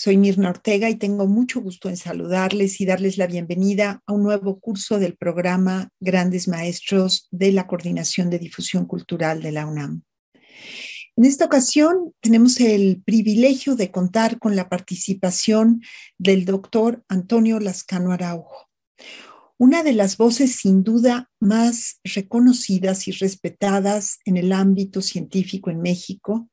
Soy Mirna Ortega y tengo mucho gusto en saludarles y darles la bienvenida a un nuevo curso del programa Grandes Maestros de la Coordinación de Difusión Cultural de la UNAM. En esta ocasión tenemos el privilegio de contar con la participación del doctor Antonio Lascano Araujo, una de las voces sin duda más reconocidas y respetadas en el ámbito científico en México,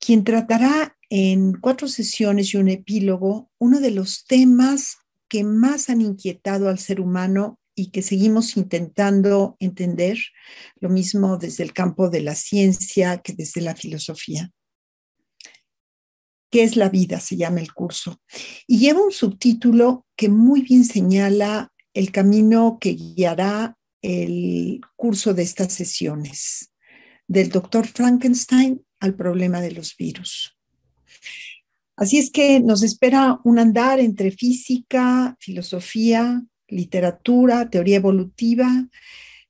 quien tratará en cuatro sesiones y un epílogo uno de los temas que más han inquietado al ser humano y que seguimos intentando entender, lo mismo desde el campo de la ciencia que desde la filosofía. ¿Qué es la vida? Se llama el curso. Y lleva un subtítulo que muy bien señala el camino que guiará el curso de estas sesiones del doctor Frankenstein al problema de los virus. Así es que nos espera un andar entre física, filosofía, literatura, teoría evolutiva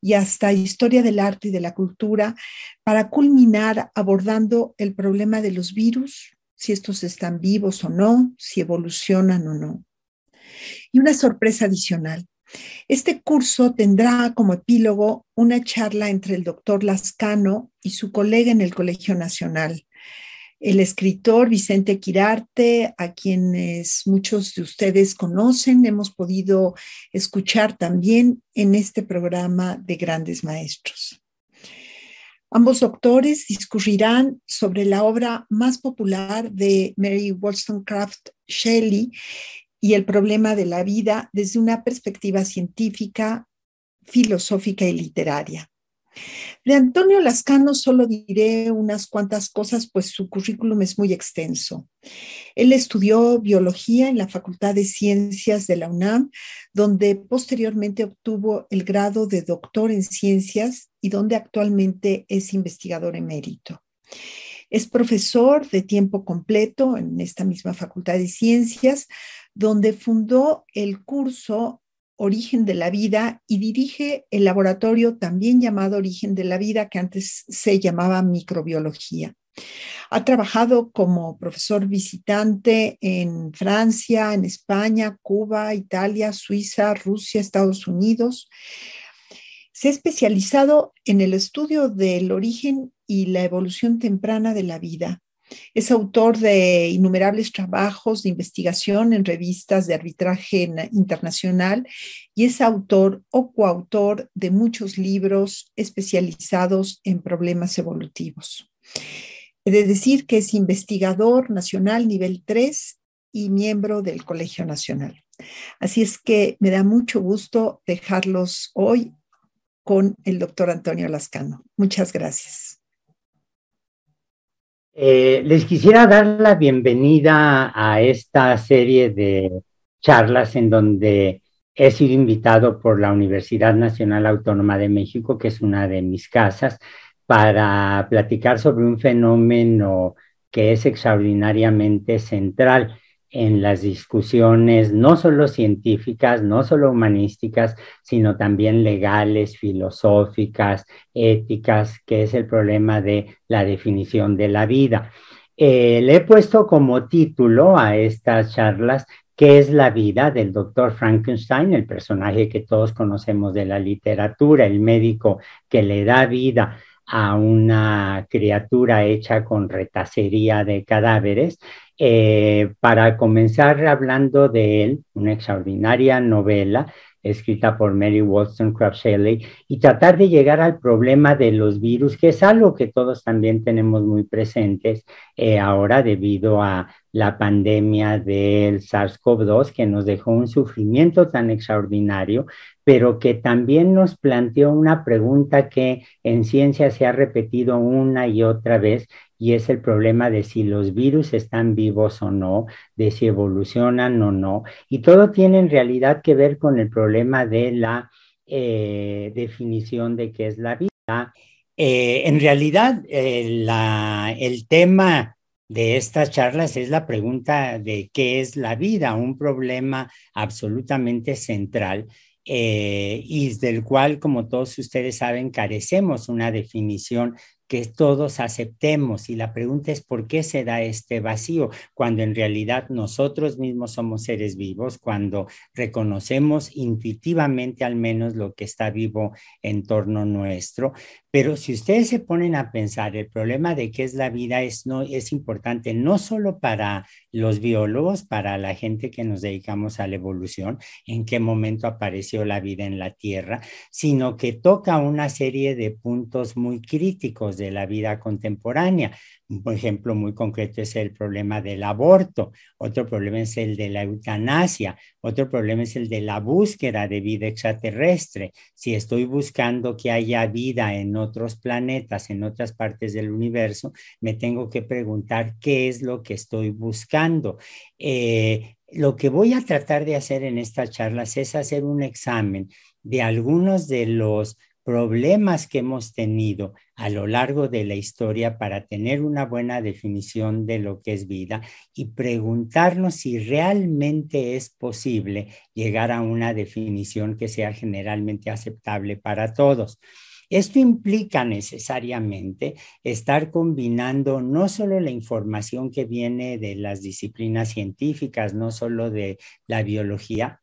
y hasta historia del arte y de la cultura para culminar abordando el problema de los virus, si estos están vivos o no, si evolucionan o no. Y una sorpresa adicional. Este curso tendrá como epílogo una charla entre el doctor Lascano y su colega en el Colegio Nacional, el escritor Vicente Quirarte, a quienes muchos de ustedes conocen, hemos podido escuchar también en este programa de grandes maestros. Ambos doctores discurrirán sobre la obra más popular de Mary Wollstonecraft Shelley y el problema de la vida desde una perspectiva científica, filosófica y literaria. De Antonio Lascano solo diré unas cuantas cosas, pues su currículum es muy extenso. Él estudió biología en la Facultad de Ciencias de la UNAM, donde posteriormente obtuvo el grado de doctor en ciencias y donde actualmente es investigador emérito. Es profesor de tiempo completo en esta misma Facultad de Ciencias, donde fundó el curso Origen de la Vida y dirige el laboratorio también llamado Origen de la Vida, que antes se llamaba Microbiología. Ha trabajado como profesor visitante en Francia, en España, Cuba, Italia, Suiza, Rusia, Estados Unidos. Se ha especializado en el estudio del origen y la evolución temprana de la vida. Es autor de innumerables trabajos de investigación en revistas de arbitraje eh, internacional y es autor o coautor de muchos libros especializados en problemas evolutivos. He de decir que es investigador nacional nivel 3 y miembro del Colegio Nacional. Así es que me da mucho gusto dejarlos hoy con el doctor Antonio Lascano. Muchas gracias. Eh, les quisiera dar la bienvenida a esta serie de charlas en donde he sido invitado por la Universidad Nacional Autónoma de México, que es una de mis casas, para platicar sobre un fenómeno que es extraordinariamente central en las discusiones no solo científicas, no solo humanísticas, sino también legales, filosóficas, éticas, que es el problema de la definición de la vida. Eh, le he puesto como título a estas charlas ¿Qué es la vida del doctor Frankenstein, el personaje que todos conocemos de la literatura, el médico que le da vida? a una criatura hecha con retacería de cadáveres. Eh, para comenzar hablando de él, una extraordinaria novela escrita por Mary Wollstonecraft Shelley, y tratar de llegar al problema de los virus, que es algo que todos también tenemos muy presentes eh, ahora debido a la pandemia del SARS-CoV-2, que nos dejó un sufrimiento tan extraordinario pero que también nos planteó una pregunta que en ciencia se ha repetido una y otra vez y es el problema de si los virus están vivos o no, de si evolucionan o no, y todo tiene en realidad que ver con el problema de la eh, definición de qué es la vida. Eh, en realidad, eh, el tema de estas charlas es la pregunta de qué es la vida, un problema absolutamente central eh, y del cual, como todos ustedes saben, carecemos una definición que todos aceptemos. Y la pregunta es, ¿por qué se da este vacío? Cuando en realidad nosotros mismos somos seres vivos, cuando reconocemos intuitivamente al menos lo que está vivo en torno nuestro. Pero si ustedes se ponen a pensar, el problema de qué es la vida es, es importante no solo para los biólogos, para la gente que nos dedicamos a la evolución, en qué momento apareció la vida en la Tierra, sino que toca una serie de puntos muy críticos de la vida contemporánea. Un ejemplo muy concreto es el problema del aborto, otro problema es el de la eutanasia, otro problema es el de la búsqueda de vida extraterrestre. Si estoy buscando que haya vida en otros planetas, en otras partes del universo, me tengo que preguntar qué es lo que estoy buscando. Eh, lo que voy a tratar de hacer en estas charlas es hacer un examen de algunos de los problemas que hemos tenido a lo largo de la historia para tener una buena definición de lo que es vida y preguntarnos si realmente es posible llegar a una definición que sea generalmente aceptable para todos. Esto implica necesariamente estar combinando no solo la información que viene de las disciplinas científicas, no solo de la biología,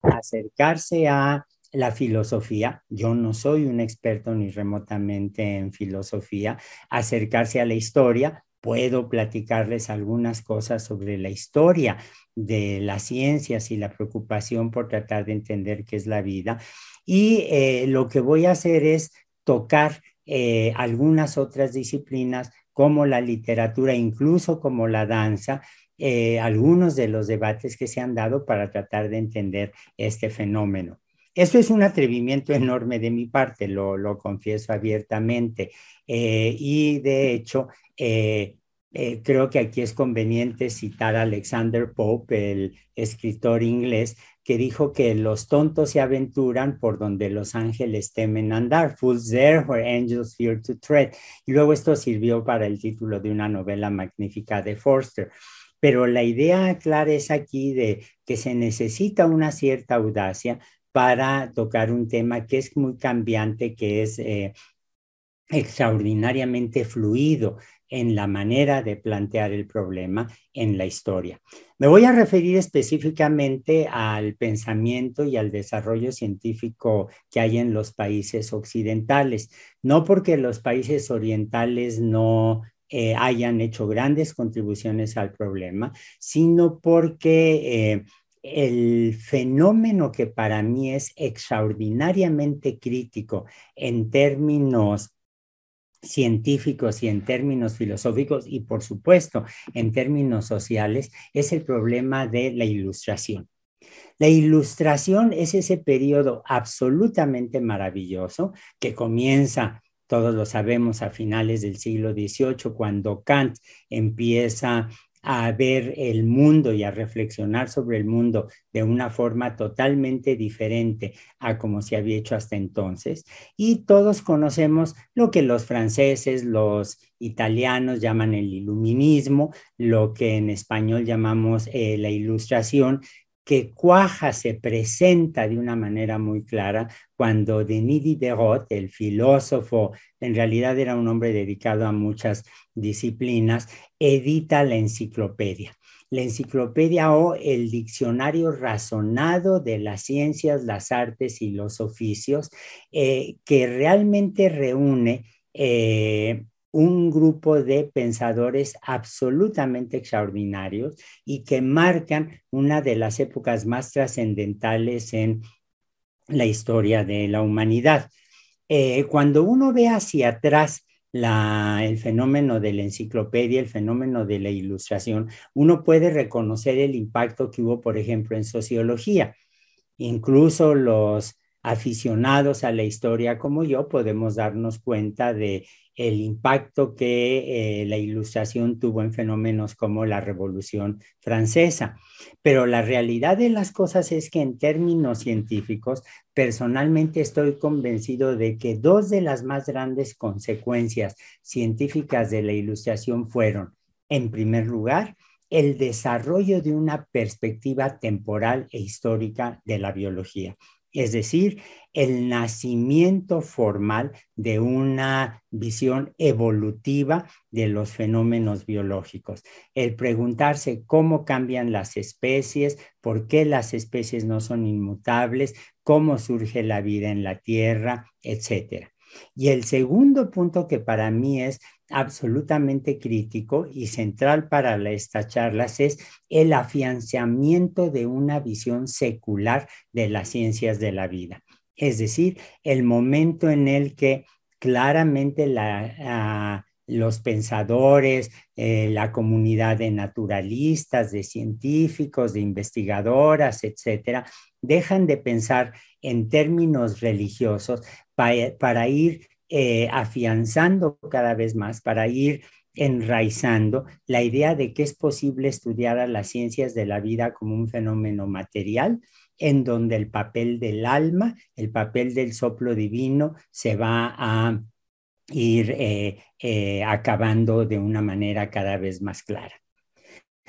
acercarse a la filosofía, yo no soy un experto ni remotamente en filosofía, acercarse a la historia, puedo platicarles algunas cosas sobre la historia de las ciencias y la preocupación por tratar de entender qué es la vida. Y eh, lo que voy a hacer es tocar eh, algunas otras disciplinas como la literatura, incluso como la danza, eh, algunos de los debates que se han dado para tratar de entender este fenómeno. Eso es un atrevimiento enorme de mi parte, lo, confieso abiertamente. Eh, y de hecho, eh, eh, creo que aquí es conveniente citar a Alexander Pope, el escritor inglés, que dijo que los tontos se aventuran por donde los ángeles temen andar, fools there where angels fear to tread. Y luego esto sirvió para el título de una novela magnífica de Forster pero la idea clara es aquí de que se necesita una cierta audacia, para tocar un tema que es muy cambiante, que es eh, extraordinariamente fluido en la manera de plantear el problema en la historia. Me voy a referir específicamente al pensamiento y al desarrollo científico que hay en los países occidentales, no porque los países orientales no eh, hayan hecho grandes contribuciones al problema, sino porque... Eh, el fenómeno que para mí es extraordinariamente crítico en términos científicos y en términos filosóficos y por supuesto en términos sociales es el problema de la ilustración. La ilustración es ese periodo absolutamente maravilloso que comienza, todos lo sabemos, a finales del siglo XVIII, cuando Kant empieza a ver el mundo y a reflexionar sobre el mundo de una forma totalmente diferente a como se había hecho hasta entonces. Y todos conocemos lo que los franceses, los italianos llaman el iluminismo, lo que en español llamamos eh, la ilustración, que cuaja se presenta de una manera muy clara cuando Denis Diderot, el filósofo, en realidad era un hombre dedicado a muchas disciplinas, edita la enciclopedia. La enciclopedia o el diccionario razonado de las ciencias, las artes y los oficios, eh, que realmente reúne eh, un grupo de pensadores absolutamente extraordinarios y que marcan una de las épocas más trascendentales en la historia de la humanidad. Eh, cuando uno ve hacia atrás el fenómeno de la enciclopedia, el fenómeno de la ilustración, uno puede reconocer el impacto que hubo, por ejemplo, en sociología. Incluso los aficionados a la historia como yo podemos darnos cuenta de el impacto que eh, la ilustración tuvo en fenómenos como la Revolución Francesa. Pero la realidad de las cosas es que en términos científicos, personalmente estoy convencido de que dos de las más grandes consecuencias científicas de la ilustración fueron, en primer lugar, el desarrollo de una perspectiva temporal e histórica de la biología es decir, el nacimiento formal de una visión evolutiva de los fenómenos biológicos. El preguntarse cómo cambian las especies, por qué las especies no son inmutables, cómo surge la vida en la Tierra, etc. Y el segundo punto que para mí es absolutamente crítico y central para estas charlas es el afianzamiento de una visión secular de las ciencias de la vida. Es decir, el momento en el que claramente ah, los pensadores, eh, la comunidad de naturalistas, de científicos, de investigadoras, etcétera, dejan de pensar en términos religiosos eh, para ir eh, afianzando cada vez más para ir enraizando la idea de que es posible estudiar a las ciencias de la vida como un fenómeno material en donde el papel del alma, el papel del soplo divino se va a ir eh, eh, acabando de una manera cada vez más clara.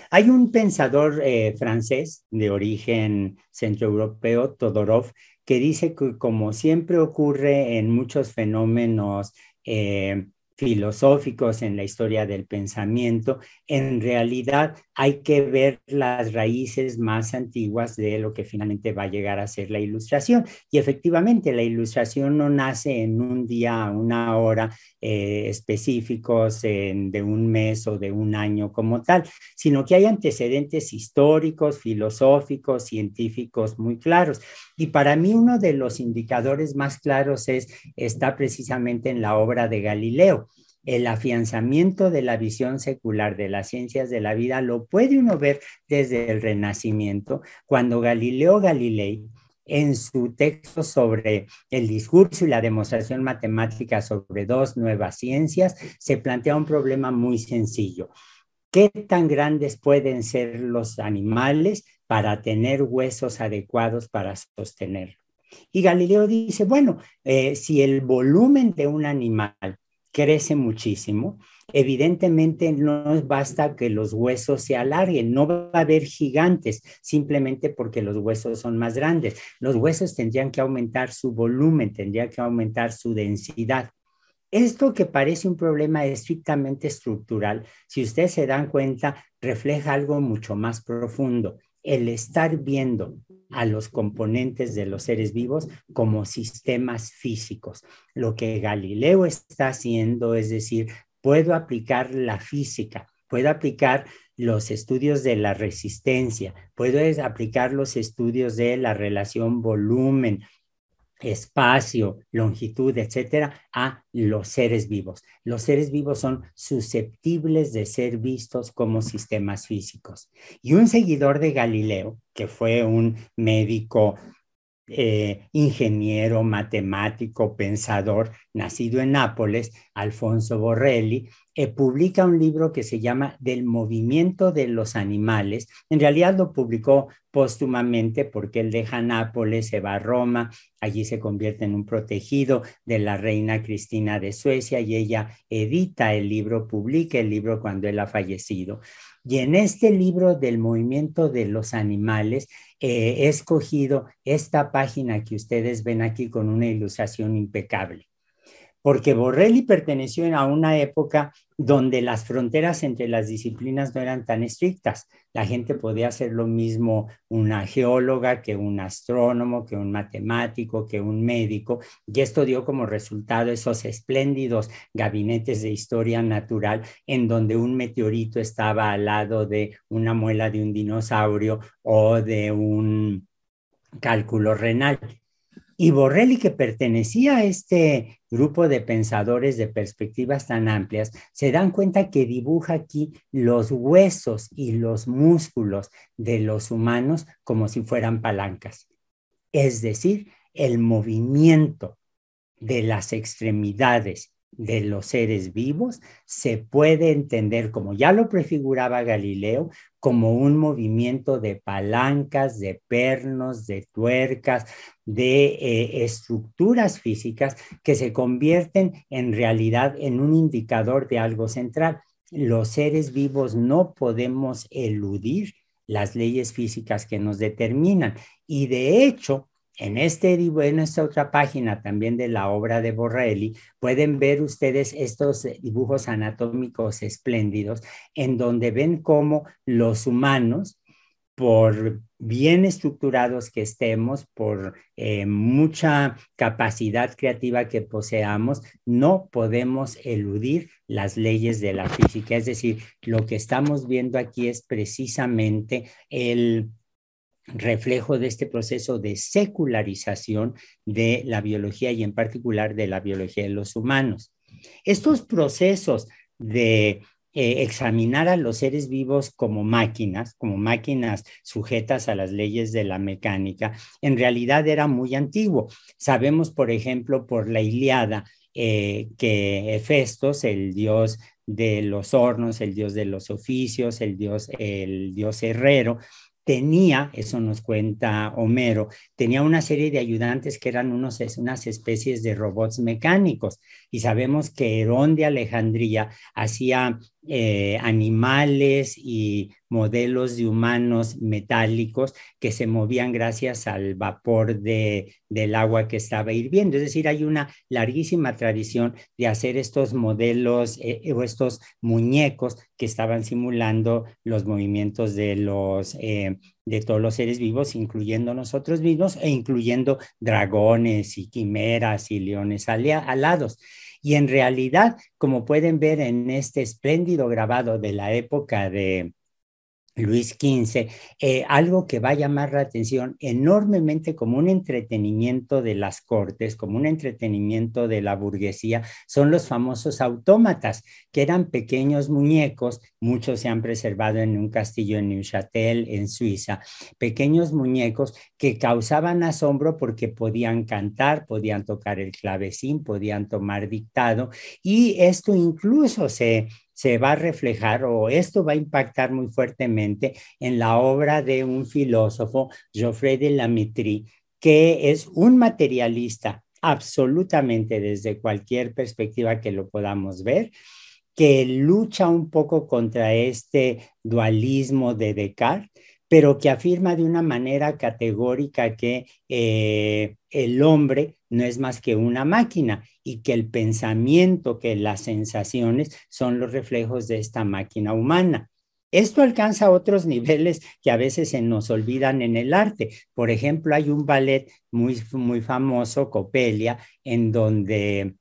Hay un pensador francés de origen centroeuropeo, Todorov, que dice que como siempre ocurre en muchos fenómenos eh, filosóficos, en la historia del pensamiento, en realidad hay que ver las raíces más antiguas de lo que finalmente va a llegar a ser la ilustración. Y efectivamente, la ilustración no nace en un día, una hora eh, específicos, en, de un mes o de un año como tal, sino que hay antecedentes históricos, filosóficos, científicos muy claros. Y para mí uno de los indicadores más claros es, está precisamente en la obra de Galileo el afianzamiento de la visión secular de las ciencias de la vida lo puede uno ver desde el Renacimiento, cuando Galileo Galilei, en su texto sobre el discurso y la demostración matemática sobre dos nuevas ciencias, se plantea un problema muy sencillo. ¿Qué tan grandes pueden ser los animales para tener huesos adecuados para sostenerlo? Y Galileo dice, bueno, eh, si el volumen de un animal crece muchísimo. Evidentemente no basta que los huesos se alarguen, no va a haber gigantes simplemente porque los huesos son más grandes. Los huesos tendrían que aumentar su volumen, tendrían que aumentar su densidad. Esto que parece un problema estrictamente estructural, si ustedes se dan cuenta, refleja algo mucho más profundo el estar viendo a los componentes de los seres vivos como sistemas físicos. Lo que Galileo está haciendo es decir, puedo aplicar la física, puedo aplicar los estudios de la resistencia, puedo aplicar los estudios de la relación volumen, espacio, longitud, etcétera, a los seres vivos. Los seres vivos son susceptibles de ser vistos como sistemas físicos. Y un seguidor de Galileo, que fue un médico eh, ingeniero, matemático, pensador, nacido en Nápoles, Alfonso Borrelli, eh, publica un libro que se llama Del movimiento de los animales. En realidad lo publicó póstumamente porque él deja Nápoles, se va a Roma, allí se convierte en un protegido de la reina Cristina de Suecia y ella edita el libro, publica el libro cuando él ha fallecido. Y en este libro del movimiento de los animales, eh, he escogido esta página que ustedes ven aquí con una ilustración impecable porque Borrelli perteneció a una época donde las fronteras entre las disciplinas no eran tan estrictas. La gente podía ser lo mismo una geóloga que un astrónomo, que un matemático, que un médico, y esto dio como resultado esos espléndidos gabinetes de historia natural en donde un meteorito estaba al lado de una muela de un dinosaurio o de un cálculo renal. Y Borrelli, que pertenecía a este grupo de pensadores de perspectivas tan amplias, se dan cuenta que dibuja aquí los huesos y los músculos de los humanos como si fueran palancas, es decir, el movimiento de las extremidades de los seres vivos se puede entender, como ya lo prefiguraba Galileo, como un movimiento de palancas, de pernos, de tuercas, de eh, estructuras físicas que se convierten en realidad en un indicador de algo central. Los seres vivos no podemos eludir las leyes físicas que nos determinan y de hecho en, este, en esta otra página también de la obra de Borrelli pueden ver ustedes estos eh, dibujos anatómicos espléndidos en donde ven cómo los humanos, por bien estructurados que estemos, por eh, mucha capacidad creativa que poseamos, no podemos eludir las leyes de la física. Es decir, lo que estamos viendo aquí es precisamente el reflejo de este proceso de secularización de la biología y en particular de la biología de los humanos. Estos procesos de eh, examinar a los seres vivos como máquinas, como máquinas sujetas a las leyes de la mecánica, en realidad era muy antiguo. Sabemos, por ejemplo, por la Iliada, eh, que Hefestos, el dios de los hornos, el dios de los oficios, el dios, el dios herrero, tenía, eso nos cuenta Homero, tenía una serie de ayudantes que eran unos, unas especies de robots mecánicos. Y sabemos que Herón de Alejandría hacía eh, animales y modelos de humanos metálicos que se movían gracias al vapor de, del agua que estaba hirviendo. Es decir, hay una larguísima tradición de hacer estos modelos eh, o estos muñecos que estaban simulando los movimientos de, los, eh, de todos los seres vivos, incluyendo nosotros mismos e incluyendo dragones y quimeras y leones alados. Y en realidad, como pueden ver en este espléndido grabado de la época de Luis XV, eh, algo que va a llamar la atención enormemente como un entretenimiento de las cortes, como un entretenimiento de la burguesía, son los famosos autómatas, que eran pequeños muñecos, muchos se han preservado en un castillo en Neuchâtel, en Suiza, pequeños muñecos que causaban asombro porque podían cantar, podían tocar el clavecín, podían tomar dictado, y esto incluso se se va a reflejar o esto va a impactar muy fuertemente en la obra de un filósofo, Geoffrey de Lamitri, que es un materialista absolutamente desde cualquier perspectiva que lo podamos ver, que lucha un poco contra este dualismo de Descartes pero que afirma de una manera categórica que eh, el hombre no es más que una máquina y que el pensamiento, que las sensaciones son los reflejos de esta máquina humana. Esto alcanza otros niveles que a veces se nos olvidan en el arte. Por ejemplo, hay un ballet muy, muy famoso, Copelia, en donde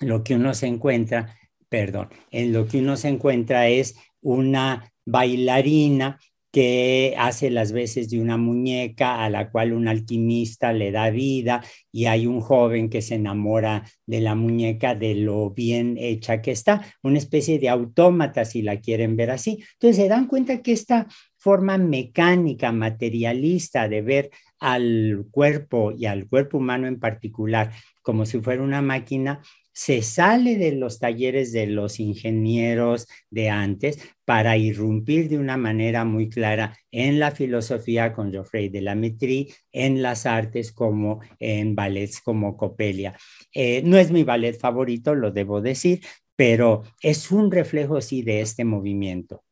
lo que uno se encuentra, perdón, en lo que uno se encuentra es una bailarina que hace las veces de una muñeca a la cual un alquimista le da vida y hay un joven que se enamora de la muñeca de lo bien hecha que está, una especie de autómata si la quieren ver así. Entonces se dan cuenta que esta forma mecánica, materialista de ver al cuerpo y al cuerpo humano en particular como si fuera una máquina, se sale de los talleres de los ingenieros de antes para irrumpir de una manera muy clara en la filosofía con Geoffrey de la Metrie, en las artes como en ballets como Copelia. Eh, no es mi ballet favorito, lo debo decir, pero es un reflejo sí de este movimiento.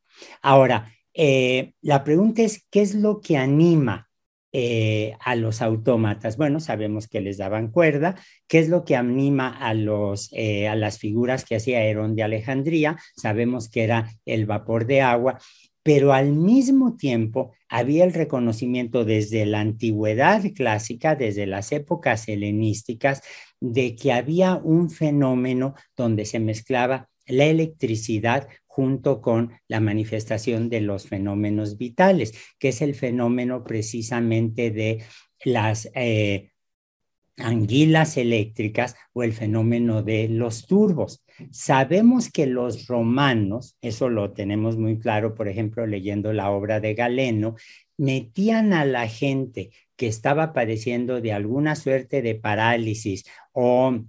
Ahora, eh, la pregunta es, ¿qué es lo que anima eh, a los autómatas? Bueno, sabemos que les daban cuerda. ¿Qué es lo que anima a, los, eh, a las figuras que hacía Herón de Alejandría? Sabemos que era el vapor de agua, pero al mismo tiempo había el reconocimiento desde la antigüedad clásica, desde las épocas helenísticas, de que había un fenómeno donde se mezclaba la electricidad junto con la manifestación de los fenómenos vitales, que es el fenómeno precisamente de las eh, anguilas eléctricas o el fenómeno de los turbos. Sabemos que los romanos, eso lo tenemos muy claro, por ejemplo, leyendo la obra de Galeno, metían a la gente que estaba padeciendo de alguna suerte de parálisis o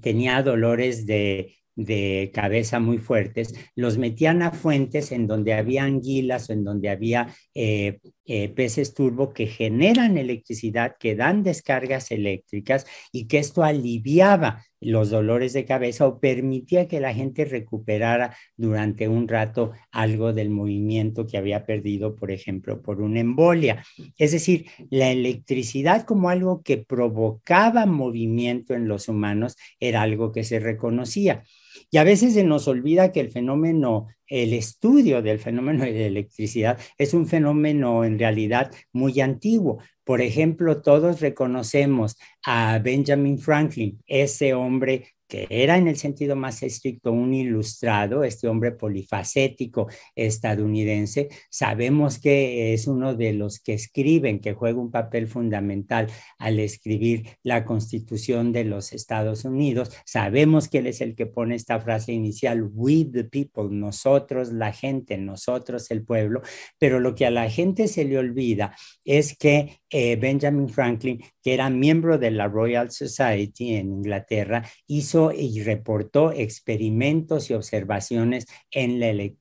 tenía dolores de de cabeza muy fuertes, los metían a fuentes en donde había anguilas o en donde había eh, eh, peces turbo que generan electricidad, que dan descargas eléctricas y que esto aliviaba los dolores de cabeza o permitía que la gente recuperara durante un rato algo del movimiento que había perdido, por ejemplo, por una embolia. Es decir, la electricidad como algo que provocaba movimiento en los humanos era algo que se reconocía. Y a veces se nos olvida que el fenómeno, el estudio del fenómeno de la electricidad es un fenómeno en realidad muy antiguo. Por ejemplo, todos reconocemos a Benjamin Franklin, ese hombre que era en el sentido más estricto un ilustrado, este hombre polifacético estadounidense, sabemos que es uno de los que escriben, que juega un papel fundamental al escribir la constitución de los Estados Unidos, sabemos que él es el que pone esta frase inicial, we the people, nosotros la gente, nosotros el pueblo, pero lo que a la gente se le olvida es que eh, Benjamin Franklin, que era miembro de la Royal Society en Inglaterra, hizo y reportó experimentos y observaciones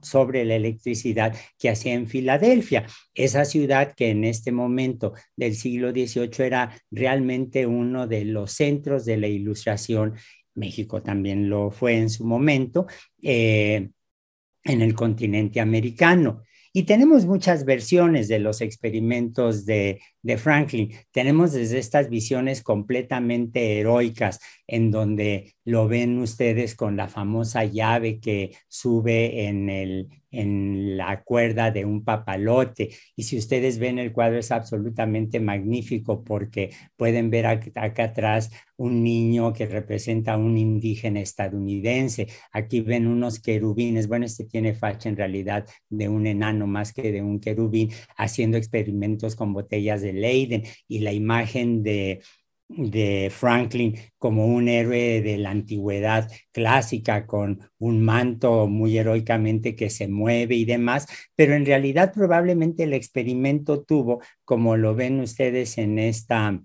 sobre la electricidad que hacía en Filadelfia, esa ciudad que en este momento del siglo XVIII era realmente uno de los centros de la ilustración. México también lo fue en su momento, eh, en el continente americano. Y tenemos muchas versiones de los experimentos de de Franklin. Tenemos desde estas visiones completamente heroicas, en donde lo ven ustedes con la famosa llave que sube en, el, en la cuerda de un papalote. Y si ustedes ven el cuadro es absolutamente magnífico porque pueden ver acá atrás un niño que representa a un indígena estadounidense. Aquí ven unos querubines. Bueno, este tiene facha en realidad de un enano más que de un querubín, haciendo experimentos con botellas de Leiden y la imagen de, Franklin como un héroe de la antigüedad clásica con un manto muy heroicamente que se mueve y demás, pero en realidad probablemente el experimento tuvo, como lo ven ustedes en esta...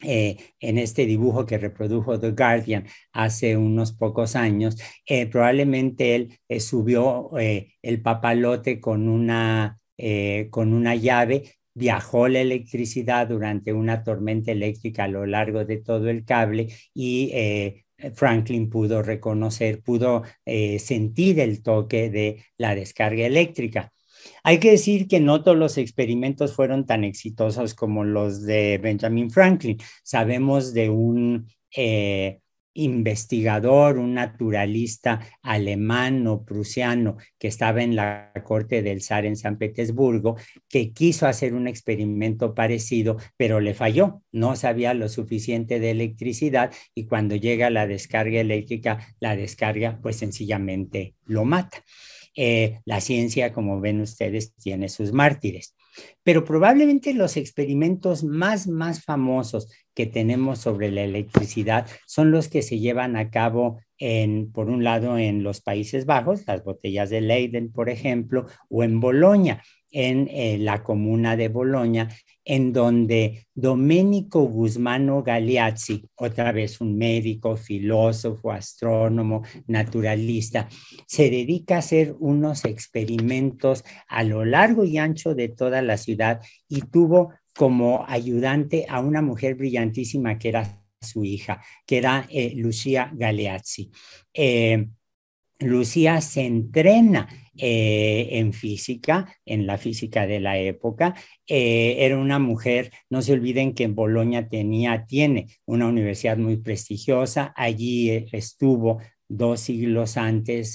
Eh, en este dibujo que reprodujo The Guardian hace unos pocos años, eh, probablemente él eh, subió el papalote con una con una llave viajó la electricidad durante una tormenta eléctrica a lo largo de todo el cable y eh, Franklin pudo reconocer, pudo eh, sentir el toque de la descarga eléctrica. Hay que decir que no todos los experimentos fueron tan exitosos como los de Benjamin Franklin. Sabemos de un eh, investigador, un naturalista alemán o prusiano que estaba en la corte del zar en San Petersburgo, que quiso hacer un experimento parecido, pero le falló, no sabía lo suficiente de electricidad y cuando llega la descarga eléctrica, la descarga pues sencillamente lo mata. Eh, la ciencia, como ven ustedes, tiene sus mártires. Pero probablemente los experimentos más, más famosos que tenemos sobre la electricidad son los que se llevan a cabo, en, por un lado, en los Países Bajos, las botellas de Leiden, por ejemplo, o en Bolonia, en eh, la comuna de Bolonia, en donde Domenico Guzmano Galeazzi, otra vez un médico, filósofo, astrónomo, naturalista, se dedica a hacer unos experimentos a lo largo y ancho de toda la ciudad y tuvo como ayudante a una mujer brillantísima que era su hija, que era eh, Lucía Galeazzi. Eh, Lucía se entrena eh, en física, en la física de la época. Eh, era una mujer, no se olviden que en Bolonia tenía, tiene una universidad muy prestigiosa, allí eh, estuvo dos siglos antes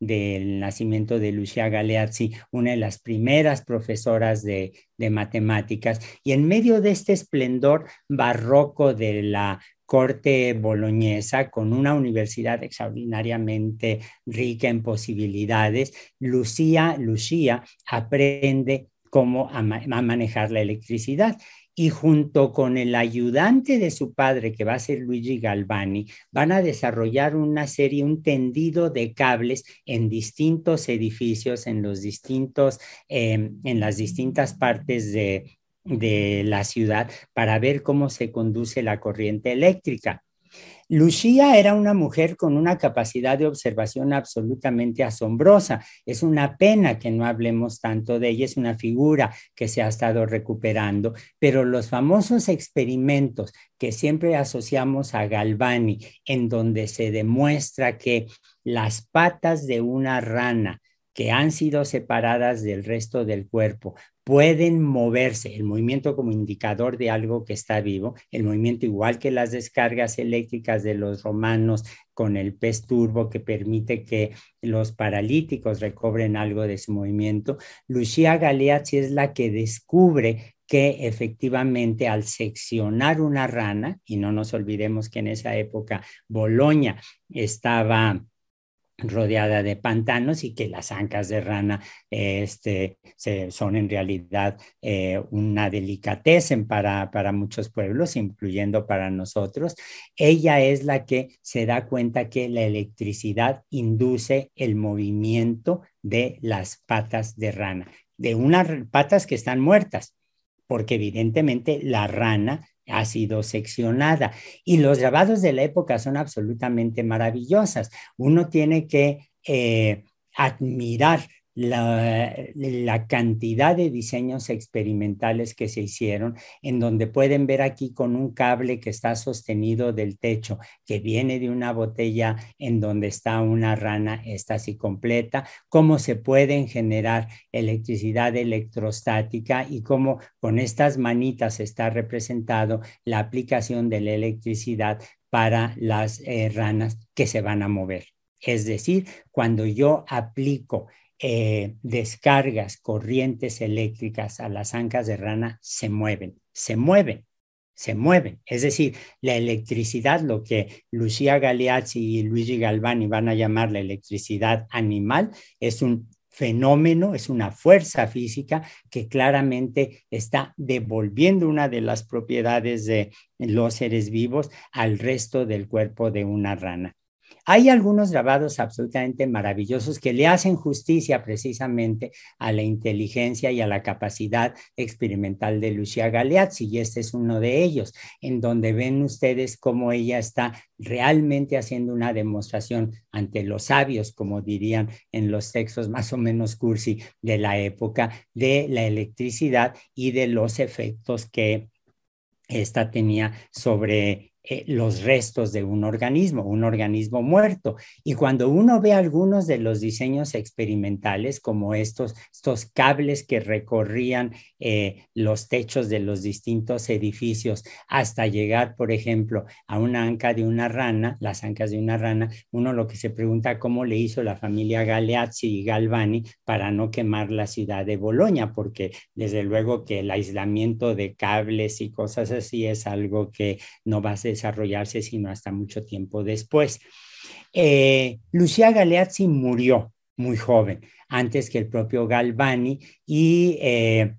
del nacimiento de Lucia Galeazzi, una de las primeras profesoras de, de, matemáticas. Y en medio de este esplendor barroco de la corte boloñesa, con una universidad extraordinariamente rica en posibilidades, Lucía, Lucía aprende cómo manejar la electricidad y junto con el ayudante de su padre, que va a ser Luigi Galvani, van a desarrollar una serie, un tendido de cables en distintos edificios, en, los distintos, eh, en las distintas partes de, de la ciudad para ver cómo se conduce la corriente eléctrica. Lucía era una mujer con una capacidad de observación absolutamente asombrosa. Es una pena que no hablemos tanto de ella, es una figura que se ha estado recuperando, pero los famosos experimentos que siempre asociamos a Galvani, en donde se demuestra que las patas de una rana que han sido separadas del resto del cuerpo pueden moverse, el movimiento como indicador de algo que está vivo, el movimiento igual que las descargas eléctricas de los romanos con el pez turbo que permite que los paralíticos recobren algo de su movimiento, Lucia Galeazzi es la que descubre que efectivamente al seccionar una rana, y no nos olvidemos que en esa época Boloña estaba rodeada de pantanos y que las ancas de rana este, son en realidad eh, una delicatessen para, para muchos pueblos, incluyendo para nosotros. Ella es la que se da cuenta que la electricidad induce el movimiento de las patas de rana, de unas patas que están muertas, porque evidentemente la rana ha sido seccionada. Y los grabados de la época son absolutamente maravillosas. Uno tiene que eh, admirar la, cantidad de diseños experimentales que se hicieron, en donde pueden ver aquí con un cable que está sostenido del techo, que viene de una botella en donde está una rana, esta así completa, cómo se pueden generar electricidad electrostática y cómo con estas manitas está representado la aplicación de la electricidad para las eh, ranas que se van a mover. Es decir, cuando yo aplico eh, descargas, corrientes eléctricas a las ancas de rana se mueven, se mueven, se mueven. Es decir, la electricidad, lo que Lucía Galeazzi y Luigi Galvani van a llamar la electricidad animal, es un fenómeno, es una fuerza física que claramente está devolviendo una de las propiedades de los seres vivos al resto del cuerpo de una rana. Hay algunos grabados absolutamente maravillosos que le hacen justicia precisamente a la inteligencia y a la capacidad experimental de Lucia Galeazzi, y este es uno de ellos, en donde ven ustedes cómo ella está realmente haciendo una demostración ante los sabios, como dirían en los textos más o menos cursi de la época, de la electricidad y de los efectos que esta tenía sobre eh, los restos de un organismo, un organismo muerto. Y cuando uno ve algunos de los diseños experimentales, como estos, estos cables que recorrían eh, los techos de los distintos edificios hasta llegar, por ejemplo, a una anca de una rana, las ancas de una rana, uno lo que se pregunta cómo le hizo la familia Galeazzi y Galvani para no quemar la ciudad de Boloña, porque desde luego que el aislamiento de cables y cosas así es algo que no va a ser desarrollarse sino hasta mucho tiempo después. Lucia eh, Lucía Galeazzi murió muy joven, antes que el propio Galvani, y eh,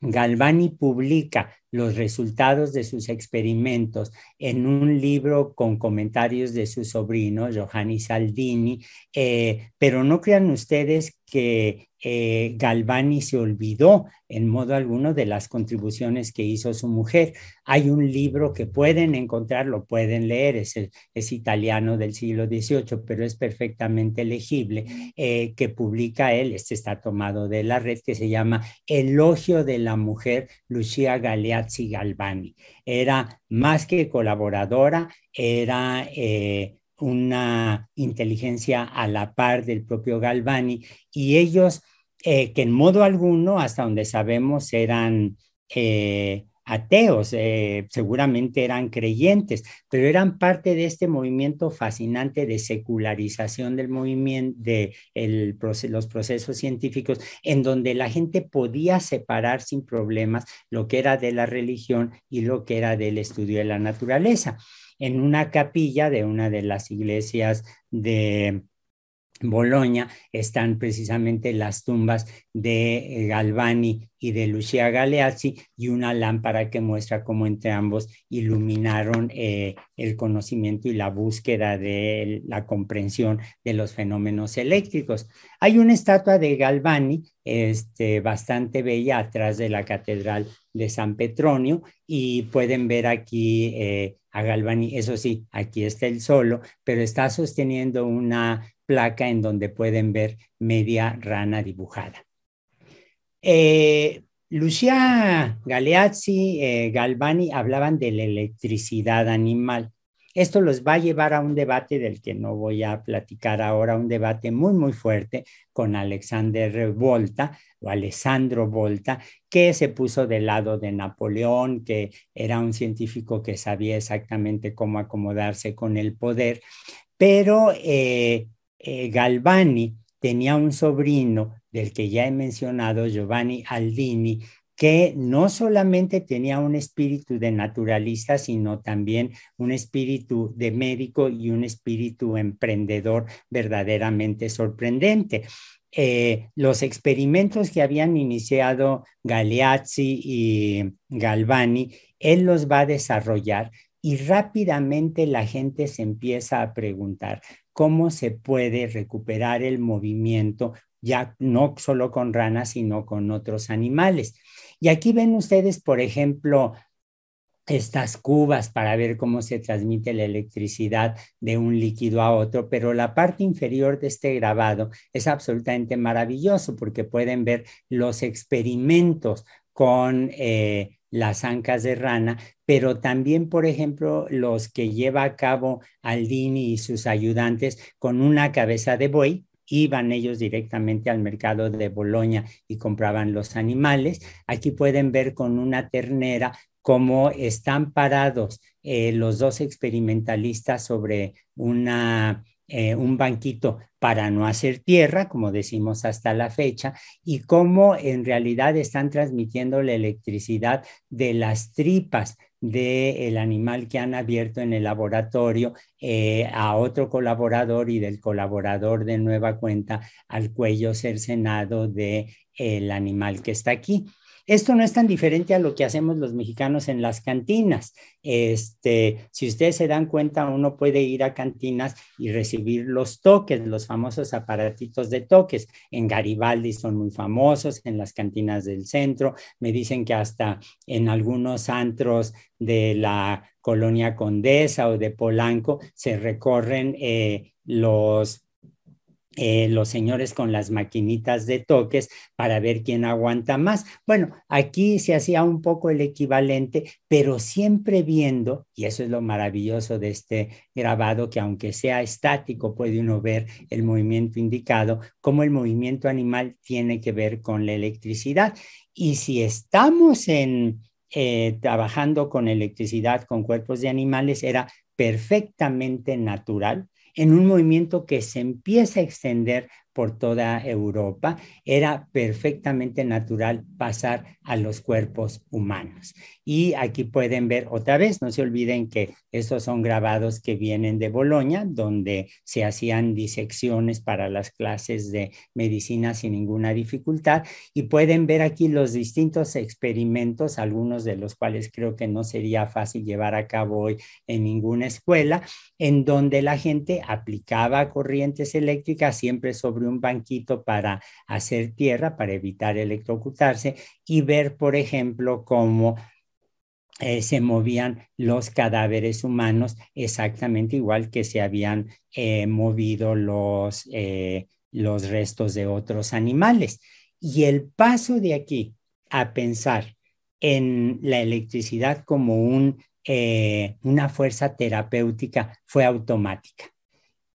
Galvani publica los resultados de sus experimentos en un libro con comentarios de su sobrino, Giovanni Saldini, eh, pero no crean ustedes que eh, Galvani se olvidó en modo alguno de las contribuciones que hizo su mujer. Hay un libro que pueden encontrar, lo pueden leer, es, es italiano del siglo XVIII, pero es perfectamente legible, eh, que publica él, este está tomado de la red, que se llama Elogio de la Mujer Lucia Galeazzi Galvani. Era más que colaboradora, era... Eh, una inteligencia a la par del propio Galvani y ellos eh, que en modo alguno, hasta donde sabemos, eran eh, ateos, eh, seguramente eran creyentes, pero eran parte de este movimiento fascinante de secularización del movimiento, de los procesos científicos, en donde la gente podía separar sin problemas lo que era de la religión y lo que era del estudio de la naturaleza en una capilla de una de las iglesias de Boloña están precisamente las tumbas de eh, Galvani y de Lucia Galeazzi y una lámpara que muestra cómo entre ambos iluminaron eh, el conocimiento y la búsqueda de la comprensión de los fenómenos eléctricos. Hay una estatua de Galvani este, bastante bella atrás de la Catedral de San Petronio y pueden ver aquí... Eh, a Galvani, eso sí, aquí está él solo, pero está sosteniendo una placa en donde pueden ver media rana dibujada. Eh, Lucia Galeazzi, eh, Galvani hablaban de la electricidad animal. Esto los va a llevar a un debate del que no voy a platicar ahora, un debate muy, muy fuerte con Alexander Volta Alessandro Volta, que se puso del lado de Napoleón, que era un científico que sabía exactamente cómo acomodarse con el poder, pero eh, eh, Galvani tenía un sobrino del que ya he mencionado, Giovanni Aldini, que no solamente tenía un espíritu de naturalista, sino también un espíritu de médico y un espíritu emprendedor verdaderamente sorprendente. Eh, los experimentos que habían iniciado Galeazzi y Galvani, él los va a desarrollar y rápidamente la gente se empieza a preguntar cómo se puede recuperar el movimiento ya no solo con ranas, sino con otros animales. Y aquí ven ustedes, por ejemplo, estas cubas para ver cómo se transmite la electricidad de un líquido a otro, pero la parte inferior de este grabado es absolutamente maravilloso porque pueden ver los experimentos con eh, las ancas de rana, pero también, por ejemplo, los que lleva a cabo Aldini y sus ayudantes con una cabeza de buey, iban ellos directamente al mercado de Boloña y compraban los animales. Aquí pueden ver con una ternera cómo están parados eh, los dos experimentalistas sobre eh, un banquito para no hacer tierra, como decimos hasta la fecha, y cómo en realidad están transmitiendo la electricidad de las tripas del animal que han abierto en el laboratorio eh, a otro colaborador y del colaborador de nueva cuenta al cuello cercenado del de, animal que está aquí. Esto no es tan diferente a lo que hacemos los mexicanos en las cantinas. Este, si ustedes se dan cuenta, uno puede ir a cantinas y recibir los toques, los famosos aparatitos de toques. En Garibaldi son muy famosos, en las cantinas del centro. Me dicen que hasta en algunos antros de la colonia Condesa o de Polanco se recorren eh, los eh, los señores con las maquinitas de toques para ver quién aguanta más. Bueno, aquí se hacía un poco el equivalente, pero siempre viendo, y eso es lo maravilloso de este grabado, que aunque sea estático, puede uno ver el movimiento indicado, cómo el movimiento animal tiene que ver con la electricidad. Y si estamos en... Eh, trabajando con electricidad, con cuerpos de animales, era perfectamente natural en un movimiento que se empieza a extender por toda Europa, era perfectamente natural pasar a los cuerpos humanos. Y aquí pueden ver otra vez, no se olviden que estos son grabados que vienen de Bolonia, donde se hacían disecciones para las clases de medicina sin ninguna dificultad. Y pueden ver aquí los distintos experimentos, algunos de los cuales creo que no sería fácil llevar a cabo hoy en ninguna escuela, en donde la gente aplicaba corrientes eléctricas siempre sobre un banquito para hacer tierra, para evitar electrocutarse y ver, por ejemplo, cómo eh, se movían los cadáveres humanos exactamente igual que se habían eh, movido los, eh, los restos de otros animales. Y el paso de aquí a pensar en la electricidad como un, una fuerza terapéutica fue automática.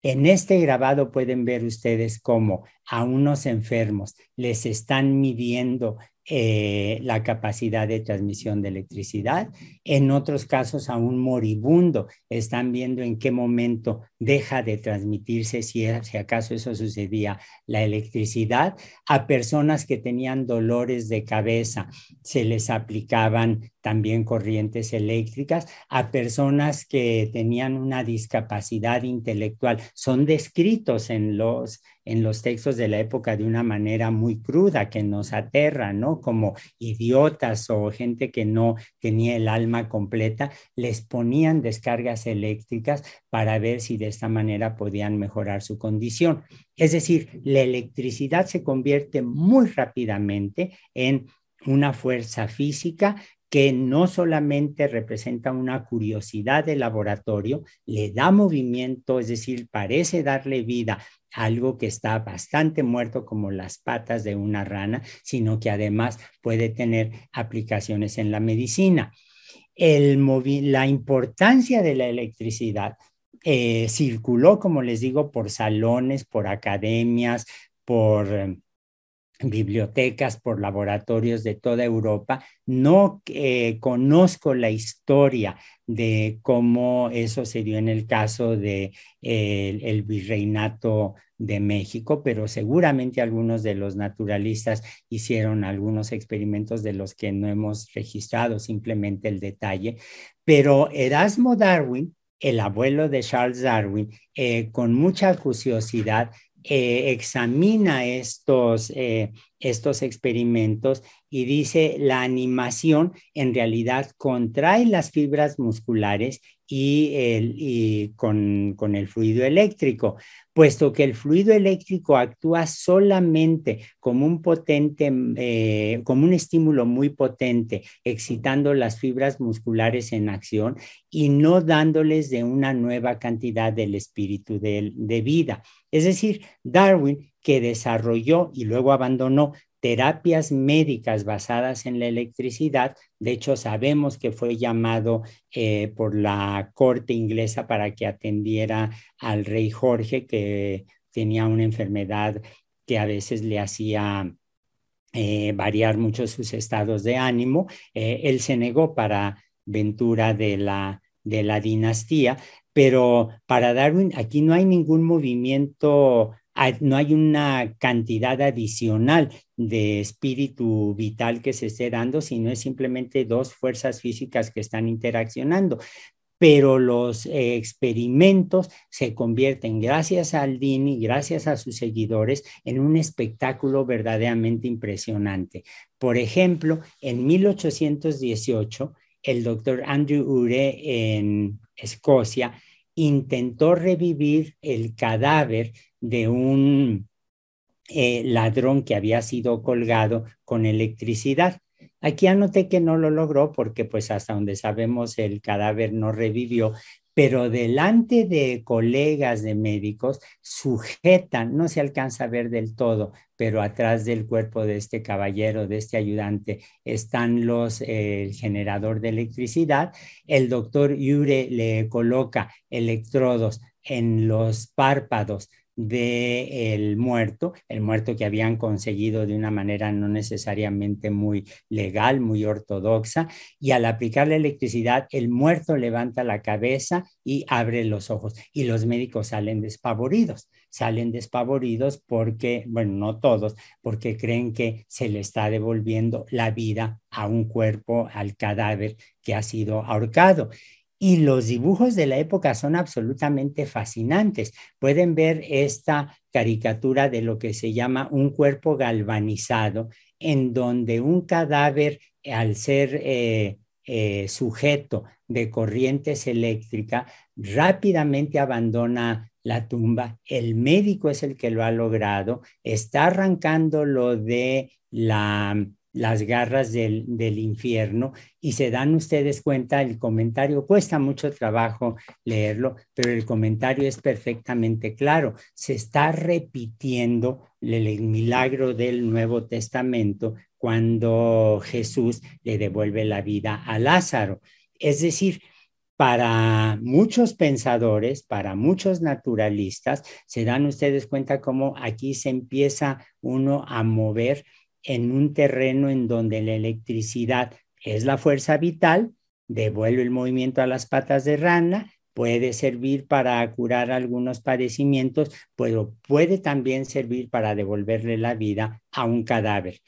En este grabado pueden ver ustedes cómo a unos enfermos les están midiendo eh, la capacidad de transmisión de electricidad. En otros casos, a un moribundo están viendo en qué momento deja de transmitirse, si, acaso eso sucedía, la electricidad a personas que tenían dolores de cabeza. Se les aplicaban también corrientes eléctricas, a personas que tenían una discapacidad intelectual. Son descritos en los, en los textos de la época de una manera muy cruda que nos aterra, ¿no? Como idiotas o gente que no tenía el alma completa, les ponían descargas eléctricas para ver si esta manera podían mejorar su condición. Es decir, la electricidad se convierte muy rápidamente en una fuerza física que no solamente representa una curiosidad de laboratorio, le da movimiento, es decir, parece darle vida a algo que está bastante muerto como las patas de una rana, sino que además puede tener aplicaciones en la medicina. El la importancia de la electricidad eh, circuló, como les digo, por salones, por academias, por eh, bibliotecas, por laboratorios de toda Europa. No eh, conozco la historia de cómo eso se dio en el caso de el virreinato de México, pero seguramente algunos de los naturalistas hicieron algunos experimentos de los que no hemos registrado, simplemente el detalle. Pero Erasmo Darwin el abuelo de Charles Darwin, eh, con mucha curiosidad eh, examina estos eh, estos experimentos y dice la animación en realidad contrae las fibras musculares y, el, y con, con, el fluido eléctrico, puesto que el fluido eléctrico actúa solamente como un potente, eh, como un estímulo muy potente, excitando las fibras musculares en acción y no dándoles de una nueva cantidad del espíritu de, de vida. Es decir, Darwin que desarrolló y luego abandonó terapias médicas basadas en la electricidad. De hecho, sabemos que fue llamado eh, por la corte inglesa para que atendiera al rey Jorge, que tenía una enfermedad que a veces le hacía eh, variar mucho sus estados de ánimo. Eh, él se negó para Ventura de la, de la dinastía, pero para Darwin aquí no hay ningún movimiento no hay una cantidad adicional de espíritu vital que se esté dando, sino es simplemente dos fuerzas físicas que están interaccionando pero los eh, experimentos se convierten, gracias a Aldini, gracias a sus seguidores, en un espectáculo verdaderamente impresionante. Por ejemplo, en 1818, el doctor Andrew Ure en Escocia intentó revivir el cadáver de un eh, ladrón que había sido colgado con electricidad. Aquí anoté que no lo logró porque pues hasta donde sabemos el cadáver no revivió, pero delante de colegas de médicos sujetan, no se alcanza a ver del todo, pero atrás del cuerpo de este caballero, de este ayudante, están los, eh, el generador de electricidad. El doctor Yure le coloca electrodos en los párpados del muerto, el muerto que habían conseguido de una manera no necesariamente muy legal, muy ortodoxa, y al aplicar la electricidad, el muerto levanta la cabeza y abre los ojos, y los médicos salen despavoridos, salen despavoridos porque, bueno, no todos, porque creen que se le está devolviendo la vida a un cuerpo, al cadáver que ha sido ahorcado y los dibujos de la época son absolutamente fascinantes. Pueden ver esta caricatura de lo que se llama un cuerpo galvanizado, en donde un cadáver, al ser eh, eh, sujeto de corrientes eléctricas, rápidamente abandona la tumba. El médico es el que lo ha logrado, está arrancándolo de la las garras del, infierno y se dan ustedes cuenta, el comentario cuesta mucho trabajo leerlo, pero el comentario es perfectamente claro. Se está repitiendo el, el milagro del Nuevo Testamento cuando Jesús le devuelve la vida a Lázaro. Es decir, para muchos pensadores, para muchos naturalistas, se dan ustedes cuenta cómo aquí se empieza uno a mover en un terreno en donde la electricidad es la fuerza vital, devuelve el movimiento a las patas de rana, puede servir para curar algunos padecimientos, pero puede también servir para devolverle la vida a un cadáver.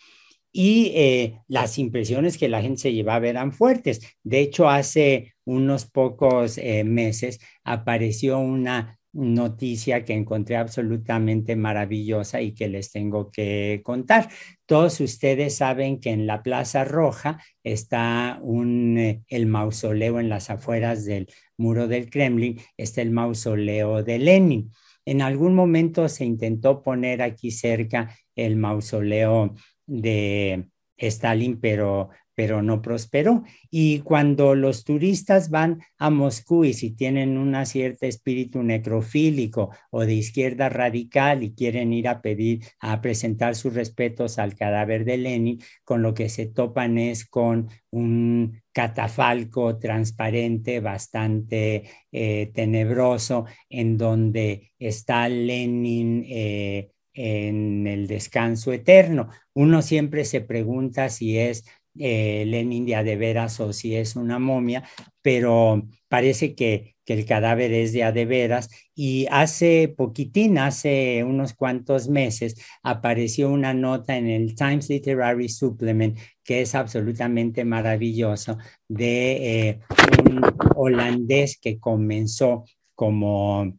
Y eh, las impresiones que la gente se llevaba eran fuertes. De hecho, hace unos pocos eh, meses apareció una noticia que encontré absolutamente maravillosa y que les tengo que contar. Todos ustedes saben que en la Plaza Roja está un, eh, el mausoleo en las afueras del muro del Kremlin, está el mausoleo de Lenin. En algún momento se intentó poner aquí cerca el mausoleo de Stalin, pero pero no prosperó. Y cuando los turistas van a Moscú y si tienen un cierto espíritu necrofílico o de izquierda radical y quieren ir a pedir, a presentar sus respetos al cadáver de Lenin, con lo que se topan es con un catafalco transparente, bastante eh, tenebroso, en donde está Lenin. Eh, en el descanso eterno. Uno siempre se pregunta si es eh, Lenin de adeveras o si es una momia, pero parece que, el cadáver es de adeveras. Y hace poquitín, hace unos cuantos meses, apareció una nota en el Times Literary Supplement que es absolutamente maravilloso de eh, un holandés que comenzó como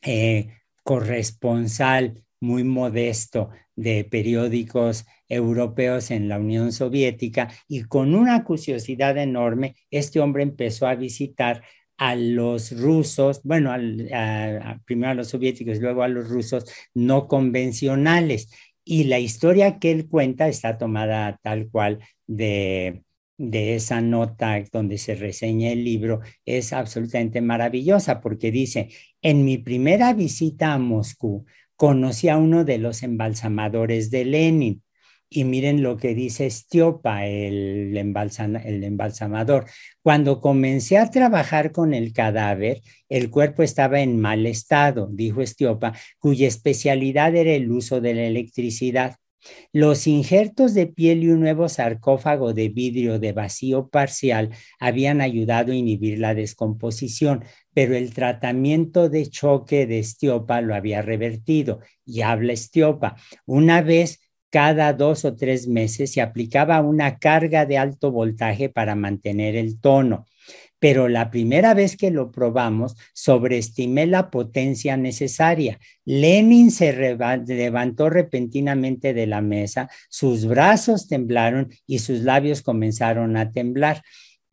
eh, corresponsal muy modesto de periódicos europeos en la Unión Soviética y con una curiosidad enorme, este hombre empezó a visitar a los rusos, bueno, primero a los soviéticos, luego a los rusos no convencionales. Y la historia que él cuenta está tomada tal cual de, de esa nota donde se reseña el libro es absolutamente maravillosa porque dice, en mi primera visita a Moscú, conocí a uno de los embalsamadores de Lenin. Y miren lo que dice Estiopa, el embalsamador. Cuando comencé a trabajar con el cadáver, el cuerpo estaba en mal estado, dijo Estiopa, cuya especialidad era el uso de la electricidad. Los injertos de piel y un nuevo sarcófago de vidrio de vacío parcial habían ayudado a inhibir la descomposición, pero el tratamiento de choque de Estiopa lo había revertido y habla Estiopa. Una vez cada dos o tres meses se aplicaba una carga de alto voltaje para mantener el tono, pero la primera vez que lo probamos sobreestimé la potencia necesaria. Lenin se levantó repentinamente de la mesa, sus brazos temblaron y sus labios comenzaron a temblar.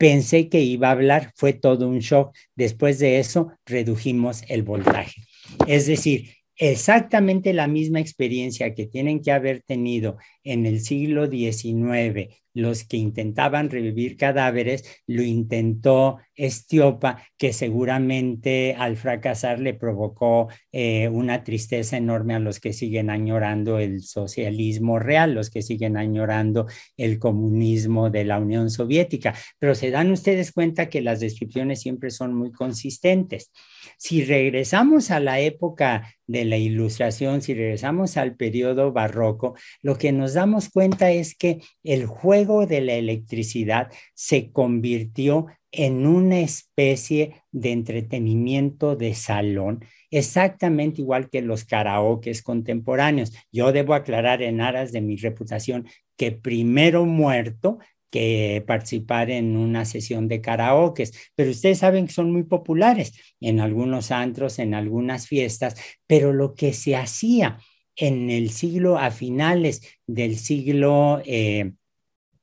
Pensé que iba a hablar, fue todo un shock. Después de eso, redujimos el voltaje. Es decir, exactamente la misma experiencia que tienen que haber tenido en el siglo XIX los que intentaban revivir cadáveres, lo intentó Estiopa, que seguramente al fracasar le provocó eh, una tristeza enorme a los que siguen añorando el socialismo real, los que siguen añorando el comunismo de la Unión Soviética. Pero se dan ustedes cuenta que las descripciones siempre son muy consistentes. Si regresamos a la época de la Ilustración, si regresamos al periodo barroco, lo que nos damos cuenta es que el juego de la electricidad se convirtió en una especie de entretenimiento de salón, exactamente igual que los karaokes contemporáneos. Yo debo aclarar en aras de mi reputación que primero muerto que participar en una sesión de karaoke, pero ustedes saben que son muy populares en algunos antros, en algunas fiestas, pero lo que se hacía en el siglo, a finales del siglo XVIII,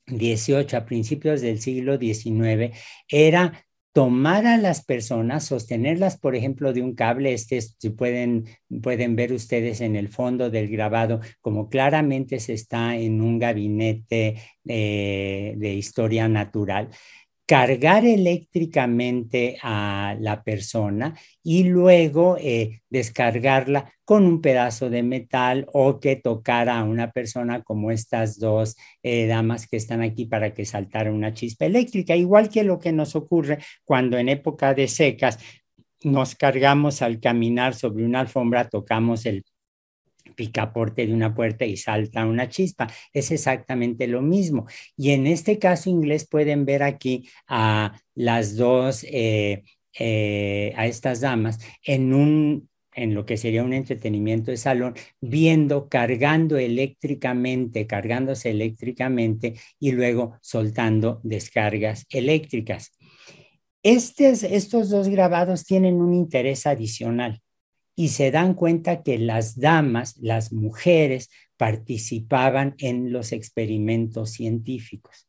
eh, a principios del siglo XIX, era tomar a las personas, sostenerlas, por ejemplo, de un cable, este si pueden, pueden ver ustedes en el fondo del grabado, como claramente se está en un gabinete eh, de historia natural cargar eléctricamente a la persona y luego eh, descargarla con un pedazo de metal o que tocara a una persona como estas dos eh, damas que están aquí para que saltara una chispa eléctrica, igual que lo que nos ocurre cuando en época de secas nos cargamos al caminar sobre una alfombra, tocamos el picaporte de una puerta y salta una chispa. Es exactamente lo mismo. Y en este caso inglés pueden ver aquí a las dos, eh, eh, a estas damas, en un en lo que sería un entretenimiento de salón, viendo, cargando eléctricamente, cargándose eléctricamente y luego soltando descargas eléctricas. estos dos grabados tienen un interés adicional y se dan cuenta que las damas, las mujeres, participaban en los experimentos científicos,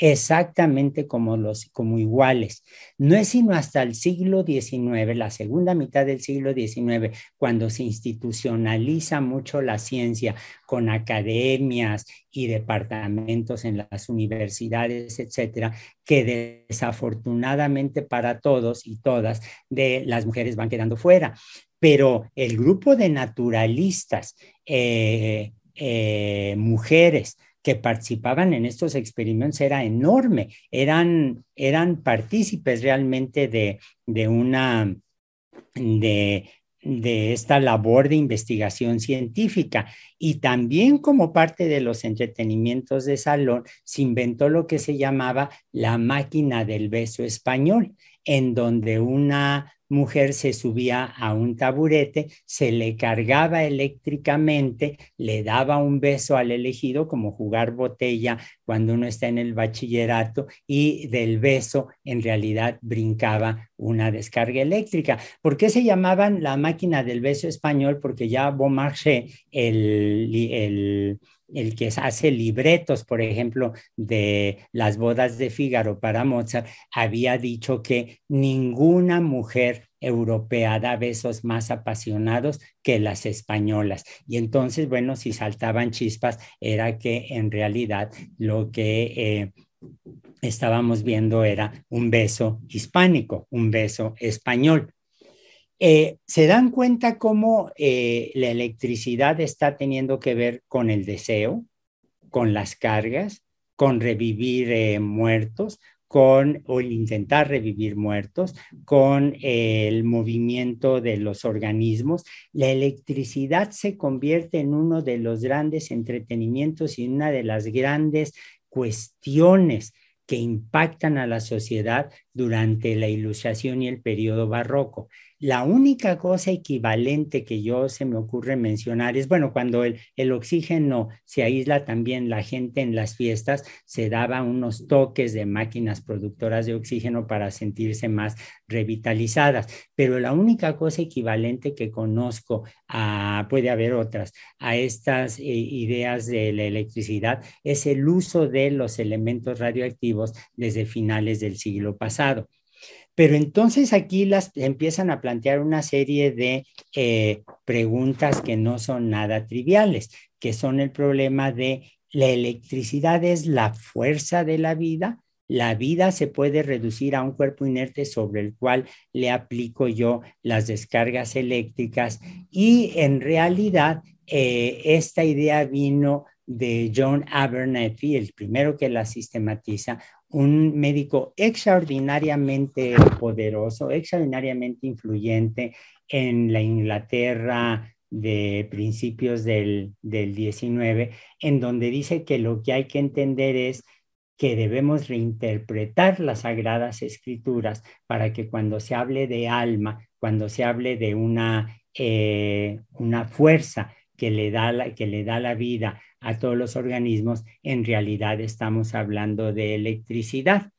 exactamente como, los, como iguales. No es sino hasta el siglo XIX, la segunda mitad del siglo XIX, cuando se institucionaliza mucho la ciencia con academias y departamentos en las universidades, etcétera, que desafortunadamente para todos y todas de las mujeres van quedando fuera pero el grupo de naturalistas, eh, eh, mujeres que participaban en estos experimentos era enorme, eran, partícipes realmente de, una... de esta labor de investigación científica. Y también como parte de los entretenimientos de salón, se inventó lo que se llamaba la máquina del beso español en donde una mujer se subía a un taburete, se le cargaba eléctricamente, le daba un beso al elegido, como jugar botella cuando uno está en el bachillerato, y del beso en realidad brincaba una descarga eléctrica. ¿Por qué se llamaban la máquina del beso español? Porque ya Beaumarchais, el, el el que hace libretos, por ejemplo, de las bodas de Fígaro para Mozart, había dicho que ninguna mujer europea da besos más apasionados que las españolas. Y entonces, bueno, si saltaban chispas, era que en realidad lo que... Eh, estábamos viendo era un beso hispánico, un beso español, eh, ¿Se dan cuenta cómo eh, la electricidad está teniendo que ver con el deseo, con las cargas, con revivir eh, muertos, con o intentar revivir muertos, con el movimiento de los organismos? La electricidad se convierte en uno de los grandes entretenimientos y una de las grandes cuestiones que impactan a la sociedad durante la Ilustración y el periodo barroco. La única cosa equivalente que yo se me ocurre mencionar es, bueno, cuando el, oxígeno se aísla también la gente en las fiestas, se daba unos toques de máquinas productoras de oxígeno para sentirse más revitalizadas. Pero la única cosa equivalente que conozco, puede haber otras, a estas eh, ideas de la electricidad es el uso de los elementos radioactivos desde finales del siglo pasado. Pero entonces aquí las empiezan a plantear una serie de eh, preguntas que no son nada triviales, que son el problema de la electricidad es la fuerza de la vida, la vida se puede reducir a un cuerpo inerte sobre el cual le aplico yo las descargas eléctricas y en realidad eh, esta idea vino de John Abernethy, el primero que la sistematiza, un médico extraordinariamente poderoso, extraordinariamente influyente en la Inglaterra de principios del, del 19, en donde dice que lo que hay que entender es que debemos reinterpretar las sagradas escrituras para que cuando se hable de alma, cuando se hable de una, eh, una fuerza que le, da la, que le da la vida, a todos los organismos, en realidad estamos hablando de electricidad.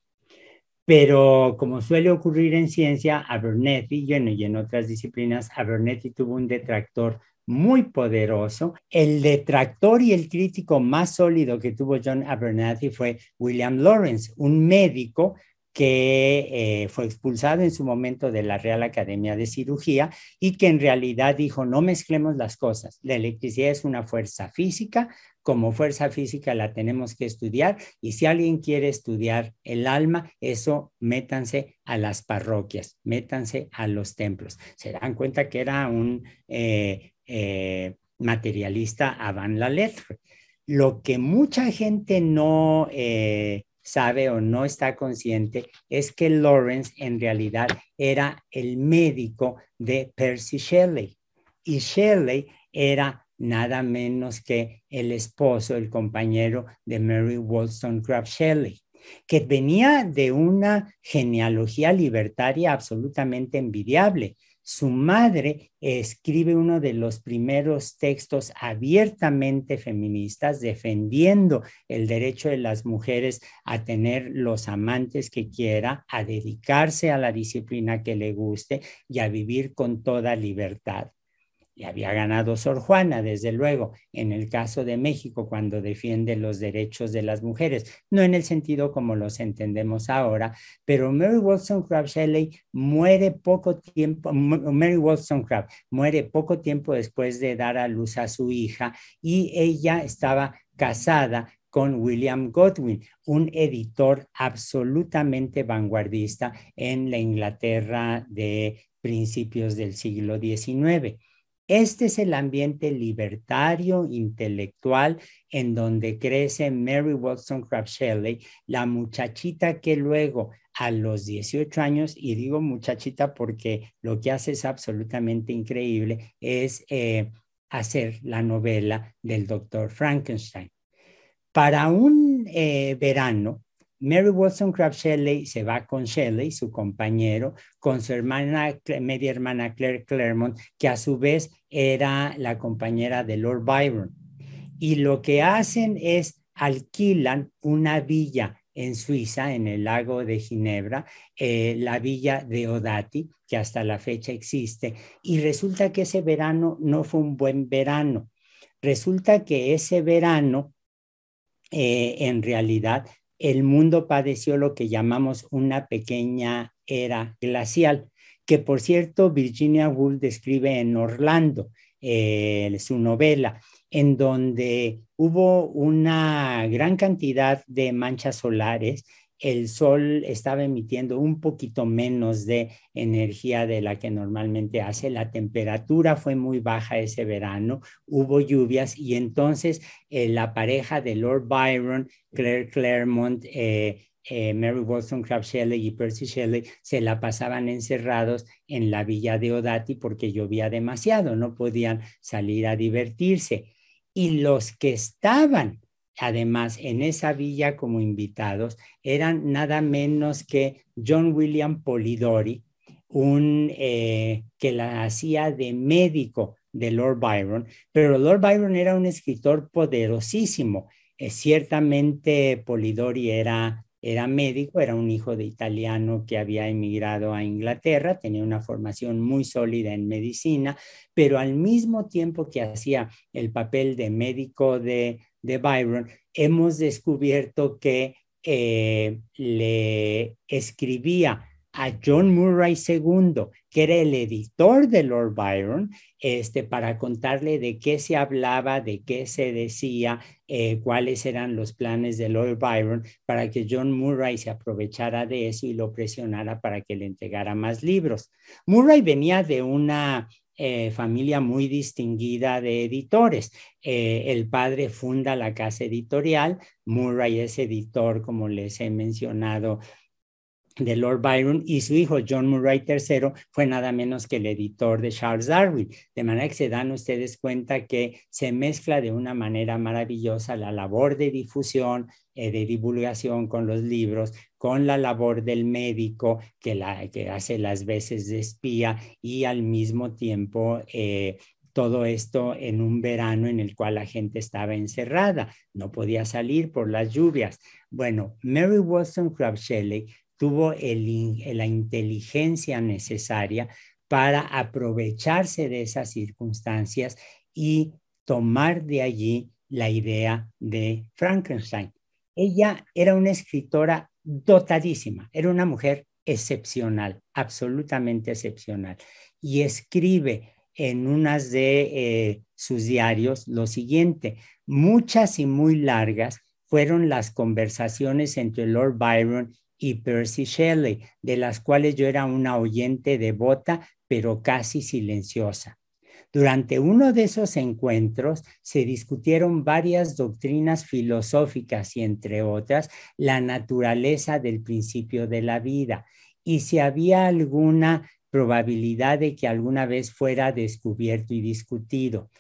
Pero como suele ocurrir en ciencia, Abernethy y en, y en otras disciplinas, Abernethy tuvo un detractor muy poderoso. El detractor y el crítico más sólido que tuvo John Abernathy fue William Lawrence, un médico que eh, fue expulsado en su momento de la Real Academia de Cirugía y que en realidad dijo, no mezclemos las cosas, la electricidad es una fuerza física, como fuerza física la tenemos que estudiar y si alguien quiere estudiar el alma, eso métanse a las parroquias, métanse a los templos. Se dan cuenta que era un eh, eh, materialista avant la letra. Lo que mucha gente no sabe o no está consciente es que Lawrence en realidad era el médico de Percy Shelley y Shelley era nada menos que el esposo, el compañero de Mary Wollstonecraft Shelley que venía de una genealogía libertaria absolutamente envidiable, su madre escribe uno de los primeros textos abiertamente feministas defendiendo el derecho de las mujeres a tener los amantes que quiera, a dedicarse a la disciplina que le guste y a vivir con toda libertad. Y había ganado Sor Juana, desde luego, en el caso de México, cuando defiende los derechos de las mujeres, no en el sentido como los entendemos ahora, pero Mary Wollstonecraft Shelley muere poco tiempo, Mary Wollstonecraft muere poco tiempo después de dar a luz a su hija y ella estaba casada con William Godwin, un editor absolutamente vanguardista en la Inglaterra de principios del siglo XIX. Este es el ambiente libertario, intelectual, en donde crece Mary Wollstonecraft Shelley, la muchachita que luego a los 18 años, y digo muchachita porque lo que hace es absolutamente increíble, es eh, hacer la novela del doctor Frankenstein. Para un eh, verano, Mary Watson Craft Shelley se va con Shelley, su compañero, con su hermana, media hermana Claire Claremont, que a su vez era la compañera de Lord Byron. Y lo que hacen es alquilan una villa en Suiza, en el lago de Ginebra, eh, la villa de Odati, que hasta la fecha existe. Y resulta que ese verano no fue un buen verano. Resulta que ese verano, eh, en realidad, el mundo padeció lo que llamamos una pequeña era glacial, que por cierto Virginia Woolf describe en Orlando, eh, su novela, en donde hubo una gran cantidad de manchas solares el sol estaba emitiendo un poquito menos de energía de la que normalmente hace. La temperatura fue muy baja ese verano, hubo lluvias y entonces eh, la pareja de Lord Byron, Claire Claremont, eh, eh, Mary Wollstonecraft Shelley y Percy Shelley se la pasaban encerrados en la villa de Odati porque llovía demasiado, no podían salir a divertirse. Y los que estaban además en esa villa como invitados eran nada menos que John William Polidori, un, eh, que la hacía de médico de Lord Byron, pero Lord Byron era un escritor poderosísimo. Eh, ciertamente Polidori era, era médico, era un hijo de italiano que había emigrado a Inglaterra, tenía una formación muy sólida en medicina, pero al mismo tiempo que hacía el papel de médico de, de Byron, hemos descubierto que eh, le escribía a John Murray II, que era el editor de Lord Byron, este, para contarle de qué se hablaba, de qué se decía, eh, cuáles eran los planes de Lord Byron, para que John Murray se aprovechara de eso y lo presionara para que le entregara más libros. Murray venía de una eh, familia muy distinguida de editores. Eh, el padre funda la casa editorial, Murray es editor, como les he mencionado, de Lord Byron y su hijo John Murray III fue nada menos que el editor de Charles Darwin. De manera que se dan ustedes cuenta que se mezcla de una manera maravillosa la labor de difusión, eh, de divulgación, con los libros, con la labor del médico que, la, que hace las veces de espía y al mismo tiempo eh, todo esto en un verano en el cual la gente estaba encerrada, no podía salir por las lluvias. Bueno, Mary Wollstonecraft Shelley tuvo la inteligencia necesaria para aprovecharse de esas circunstancias y tomar de allí la idea de Frankenstein. Ella era una escritora dotadísima, era una mujer excepcional, absolutamente excepcional, y escribe en unas de eh, sus diarios lo siguiente, muchas y muy largas fueron las conversaciones entre Lord Byron y Percy Shelley, de las cuales yo era una oyente devota, pero casi silenciosa. Durante uno de esos encuentros se discutieron varias doctrinas filosóficas y entre otras la naturaleza del principio de la vida y si había alguna probabilidad de que alguna vez fuera descubierto y discutido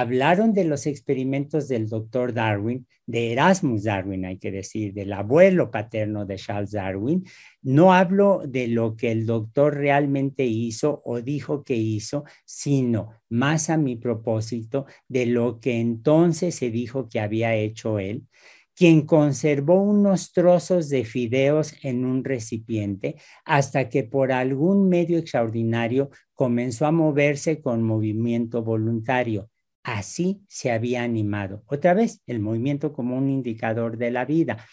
hablaron de los experimentos del doctor Darwin, de Erasmus Darwin, hay que decir, del abuelo paterno de Charles Darwin. No hablo de lo que el doctor realmente hizo o dijo que hizo, sino más a mi propósito de lo que entonces se dijo que había hecho él quien conservó unos trozos de fideos en un recipiente hasta que por algún medio extraordinario comenzó a moverse con movimiento voluntario así se había animado. Otra vez, el movimiento como un indicador de la vida.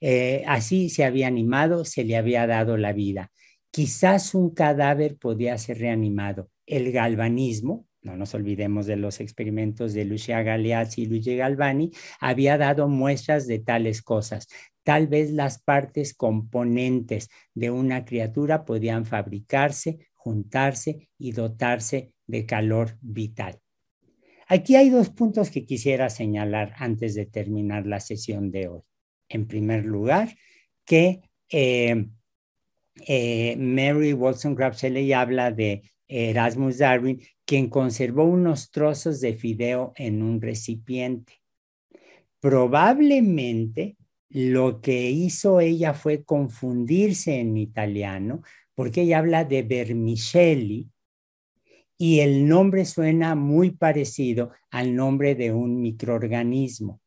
Eh, así se había animado, se le había dado la vida. Quizás un cadáver podía ser reanimado. El galvanismo, no nos olvidemos de los experimentos de Lucia Galeazzi y Luigi Galvani, había dado muestras de tales cosas. Tal vez las partes componentes de una criatura podían fabricarse, juntarse y dotarse de calor vital. Aquí hay dos puntos que quisiera señalar antes de terminar la sesión de hoy. En primer lugar, que eh, eh, Mary Watson Grabsheley habla de Erasmus Darwin, quien conservó unos trozos de fideo en un recipiente. Probablemente lo que hizo ella fue confundirse en italiano, porque ella habla de vermicelli, y el nombre suena muy parecido al nombre de un microorganismo.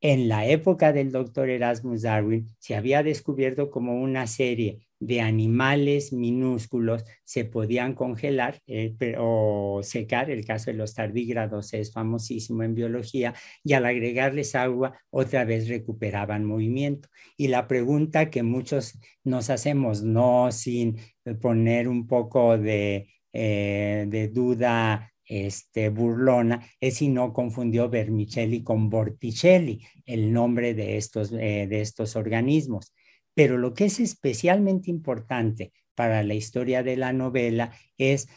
En la época del doctor Erasmus Darwin se había descubierto como una serie de animales minúsculos se podían congelar eh, o secar, el caso de los tardígrados es famosísimo en biología, y al agregarles agua otra vez recuperaban movimiento. Y la pregunta que muchos nos hacemos, no sin poner un poco de eh, de duda este, burlona, es si no confundió vermicelli con borticelli el nombre de estos, eh, de estos organismos. Pero lo que es especialmente importante para la historia de la novela es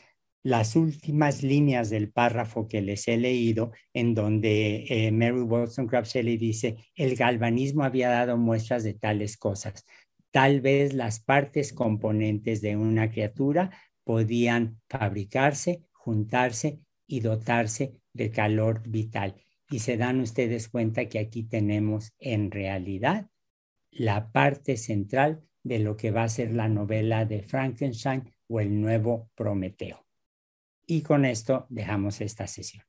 las últimas líneas del párrafo que les he leído, en donde eh, Mary Wollstonecraft Shelley dice, el galvanismo había dado muestras de tales cosas. Tal vez las partes componentes de una criatura podían fabricarse, juntarse y dotarse de calor vital. Y se dan ustedes cuenta que aquí tenemos en realidad la parte central de lo que va a ser la novela de Frankenstein o el nuevo Prometeo. Y con esto dejamos esta sesión.